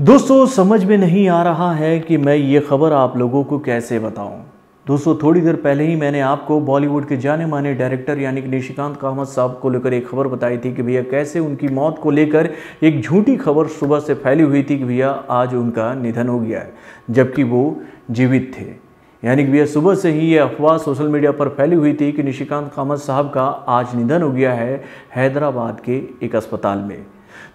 दोस्तों समझ में नहीं आ रहा है कि मैं ये खबर आप लोगों को कैसे बताऊं दोस्तों थोड़ी देर पहले ही मैंने आपको बॉलीवुड के जाने माने डायरेक्टर यानी कि निशिकांत कामत साहब को लेकर एक खबर बताई थी कि भैया कैसे उनकी मौत को लेकर एक झूठी खबर सुबह से फैली हुई थी कि भैया आज उनका निधन हो गया है जबकि वो जीवित थे यानी कि भैया सुबह से ही ये अफवाह सोशल मीडिया पर फैली हुई थी कि निशिकांत कामत साहब का आज निधन हो गया है हैदराबाद के एक अस्पताल में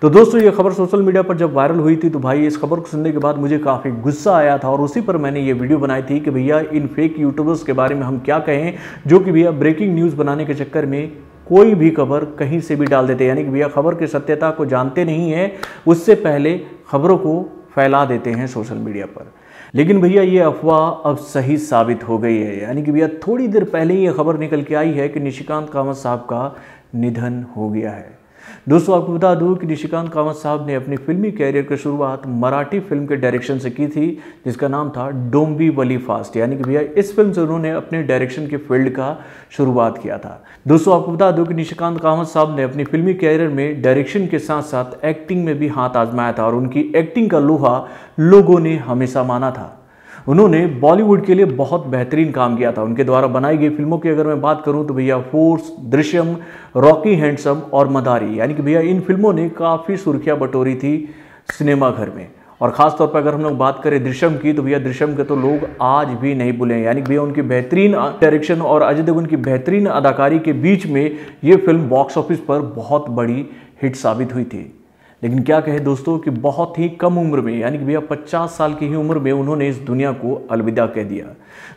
तो दोस्तों ये खबर सोशल मीडिया पर जब वायरल हुई थी तो भाई इस खबर को सुनने के बाद मुझे काफ़ी गुस्सा आया था और उसी पर मैंने ये वीडियो बनाई थी कि भैया इन फेक यूट्यूबर्स के बारे में हम क्या कहें जो कि भैया ब्रेकिंग न्यूज़ बनाने के चक्कर में कोई भी खबर कहीं से भी डाल देते यानी कि भैया खबर की सत्यता को जानते नहीं है उससे पहले खबरों को फैला देते हैं सोशल मीडिया पर लेकिन भैया ये अफवाह अब सही साबित हो गई है यानी कि भैया थोड़ी देर पहले ही ये खबर निकल के आई है कि निशिकांत कामत साहब का निधन हो गया है दोस्तों आपको बता दूं कि निशिकांत कामत साहब ने अपनी फिल्मी कैरियर की शुरुआत मराठी फिल्म के डायरेक्शन से की थी जिसका नाम था डोम्बी वली फास्ट यानी कि भैया इस फिल्म से उन्होंने अपने डायरेक्शन के फील्ड का शुरुआत किया था दोस्तों आपको बता दूं कि निशिकांत कामत साहब ने अपनी फिल्मी कैरियर में डायरेक्शन के साथ साथ एक्टिंग में भी हाथ आजमाया था और उनकी एक्टिंग का लोहा लोगों ने हमेशा माना था उन्होंने बॉलीवुड के लिए बहुत बेहतरीन काम किया था उनके द्वारा बनाई गई फिल्मों की अगर मैं बात करूं तो भैया फोर्स दृश्यम रॉकी हैंडसम और मदारी यानी कि भैया इन फिल्मों ने काफ़ी सुर्खियाँ बटोरी थी सिनेमाघर में और ख़ासतौर पर अगर हम लोग बात करें दृश्यम की तो भैया दृश्यम के तो लोग आज भी नहीं भूले यानी यानी भैया उनकी बेहतरीन डायरेक्शन और अजय देवगन की बेहतरीन अदाकारी के बीच में ये फिल्म बॉक्स ऑफिस पर बहुत बड़ी हिट साबित हुई थी लेकिन क्या कहे दोस्तों कि बहुत ही कम उम्र में यानी कि भैया पचास साल की ही उम्र में उन्होंने इस दुनिया को अलविदा कह दिया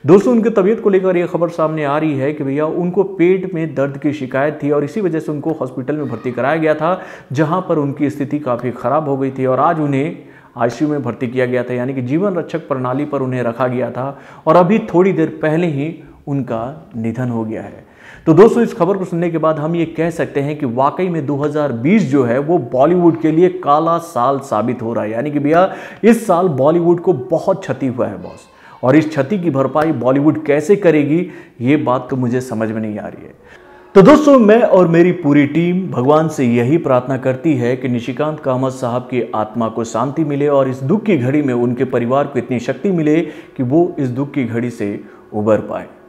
दोस्तों उनकी तबीयत को लेकर यह खबर सामने आ रही है कि भैया उनको पेट में दर्द की शिकायत थी और इसी वजह से उनको हॉस्पिटल में भर्ती कराया गया था जहाँ पर उनकी स्थिति काफ़ी ख़राब हो गई थी और आज उन्हें आईसीयू में भर्ती किया गया था यानी कि जीवन रक्षक प्रणाली पर उन्हें रखा गया था और अभी थोड़ी देर पहले ही उनका निधन हो गया है तो दोस्तों इस खबर को सुनने के बाद हम ये कह सकते हैं कि वाकई में 2020 जो है वो बॉलीवुड के लिए काला साल साबित हो रहा है यानी कि भैया इस साल बॉलीवुड को बहुत क्षति हुआ है बॉस और इस क्षति की भरपाई बॉलीवुड कैसे करेगी ये बात तो मुझे समझ में नहीं आ रही है तो दोस्तों मैं और मेरी पूरी टीम भगवान से यही प्रार्थना करती है कि निशिकांत कामत साहब की आत्मा को शांति मिले और इस दुख की घड़ी में उनके परिवार को इतनी शक्ति मिले कि वो इस दुख की घड़ी से उबर पाए